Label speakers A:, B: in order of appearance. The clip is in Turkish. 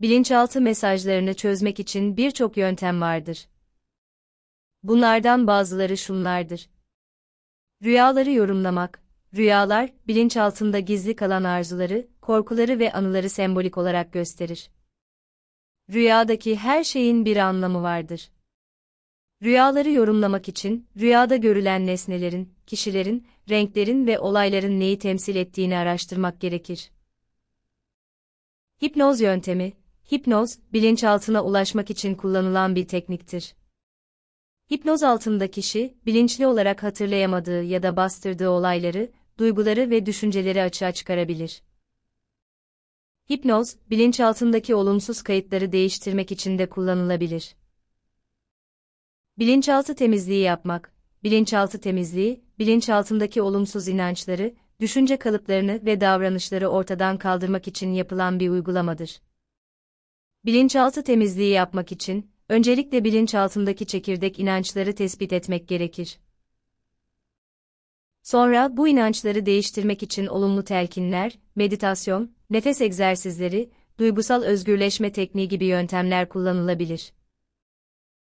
A: bilinçaltı mesajlarını çözmek için birçok yöntem vardır. Bunlardan bazıları şunlardır. Rüyaları yorumlamak. Rüyalar, bilinçaltında gizli kalan arzuları, korkuları ve anıları sembolik olarak gösterir. Rüyadaki her şeyin bir anlamı vardır. Rüyaları yorumlamak için, rüyada görülen nesnelerin, kişilerin, renklerin ve olayların neyi temsil ettiğini araştırmak gerekir. Hipnoz yöntemi, Hipnoz, bilinçaltına ulaşmak için kullanılan bir tekniktir. Hipnoz altında kişi, bilinçli olarak hatırlayamadığı ya da bastırdığı olayları, duyguları ve düşünceleri açığa çıkarabilir. Hipnoz, bilinçaltındaki olumsuz kayıtları değiştirmek için de kullanılabilir. Bilinçaltı temizliği yapmak, bilinçaltı temizliği, bilinçaltındaki olumsuz inançları, düşünce kalıplarını ve davranışları ortadan kaldırmak için yapılan bir uygulamadır. Bilinçaltı temizliği yapmak için, öncelikle bilinçaltındaki çekirdek inançları tespit etmek gerekir. Sonra bu inançları değiştirmek için olumlu telkinler, meditasyon, nefes egzersizleri, duygusal özgürleşme tekniği gibi yöntemler kullanılabilir.